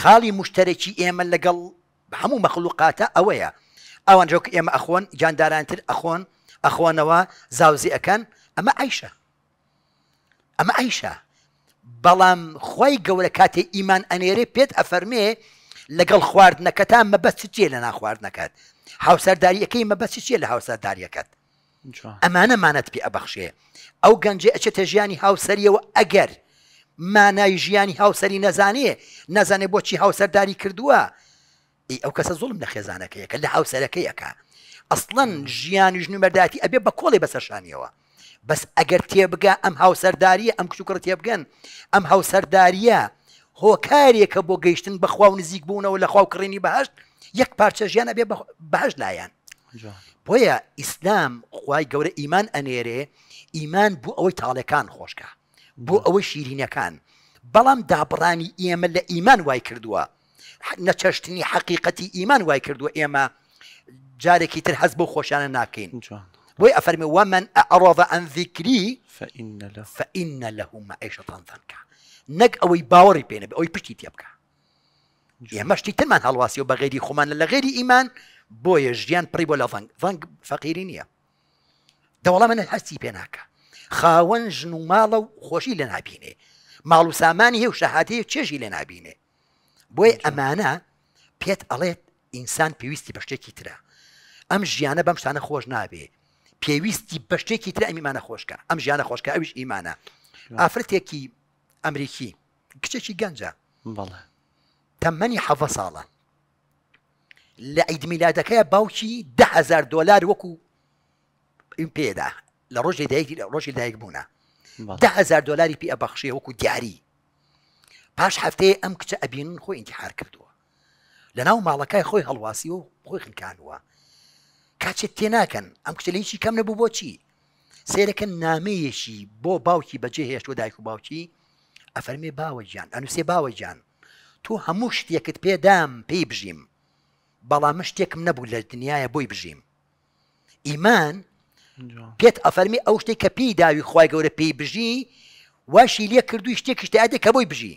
خاڵی مشتەرەکی ئێمە لەگەڵ هەموو مەخلوقاتە ئەوەیە ئەوان جۆک ئێمە ئەخۆن جاندارانتر ئەخۆن ئەخۆنەوە زاوزی ئەەکەن ئەمە ئایشە ئەمە ئایشە بەڵام خۆی گەورە کاتێ ئیمان ئەنێرێ پێت ئەفەرمێ لەگەڵ خواردنەکەتان مەبەستی چێ لە ناخواردنەکەت هاوسەرداریەکەی مەبەستی چێ لە هاوسەرداریەکەت ئەمانەمانەت پێ ئەبەخشێ ئەو گەنجێ ئەچێتە ژیانی هاوسەریەوە ئەگەر مانای ژیانی هاوسری نەزانێ نەزانێ بۆچی هاوسەرداری کردووە ئەو کەسە زوڵم لە خێزانەکەیەکە لە هاوسەرەکەیەکە ئەسڵەن ژیانی ژنومەرداتی ئەبێ بە کۆڵی بەسەرشانیەوە بەس ئەگەر تێبگە ئەم هاوسەرداریە ئەم کچوکڕ تێبگەن ئەم هاوسەرداریە هۆکارێکە بۆ گەیشتن بەخوا و نزیک بوونەوە لە خواوکڕێنی بەهشت یەک پارچە ژیانە بێ بەهش لایەن بۆیە ئیسلام خی گەورە ئیمان ئەنێرێ ئیمان بوو ئەوەی تاڵەکان خۆشکە بو اوي شيرين كان بلام دابراني ايما لا ايمان واي كردوا نتشتني حقيقتي ايمان واي كردوا ايما جارك تر حزب خوشان ناكين وي افرمي ومن اعرض عن ذكري فان له فان له معيشه ضنكا نك اوي باوري بينا اوي بشتي تيبكا يا ما شتي تمان هالواسي وبغيري خمان لا غيري ايمان بو يجيان بريبولا لا فانك فانك فقيرين يا دا والله من الحسي بيناك خاوەن ژن و ماڵە و خۆشی لە نبینێ ماڵ و سامانی هێو شەهاتەیە چێژی لە نبینێ بۆی ئەمانە پێت ئەڵێت ئینسان پێویستی بە شتێکی ترە ئەم ژیانە بەم شتانە خۆش نابێ پێویستی بە شتێکی تر ئەمیمانە خۆشکە ئەم ژیانە خۆشکە ئەوش ئیمانە ئافرەتێکی ئەمریکی کچێکی گەنجە بەڵە تەمەنی حەفە ساڵە لە عیدمیلادەکەی باوکی دههزار دلار وەکو پێدا لە ڕۆژی دایکی لە ڕۆژی دایک بوونە دههزار دلاری پێ ئەبەخشێ وەکو دیاری پاش هەفتەیە ئەم کچە ئەبین خۆی ئینتحار کردووە لە ناو ماڵەکەی خۆی هەڵواسی و خۆی خنکانوە کاچێت تێناکەن ئەم کچەلیکی کەم نەبوو بۆچی سێرەکەن نامەیەشی بۆ باوکی بەجێ هێشت و دایک و باوکی ئەفەرمێ باوە گیان ئەنووسێ باوە گیان تۆ هەموو شتێکت پێدام پێی بژیم بەڵام شتێکم نەبوو لە دنیاە بۆی بژیم ئیمان پێت ئەفەرمی ئەو شتێک کە پێی داوی خخوای گەورە پێی بژی واشی لێ کردووی شتێکشتیادە کە بۆی بژی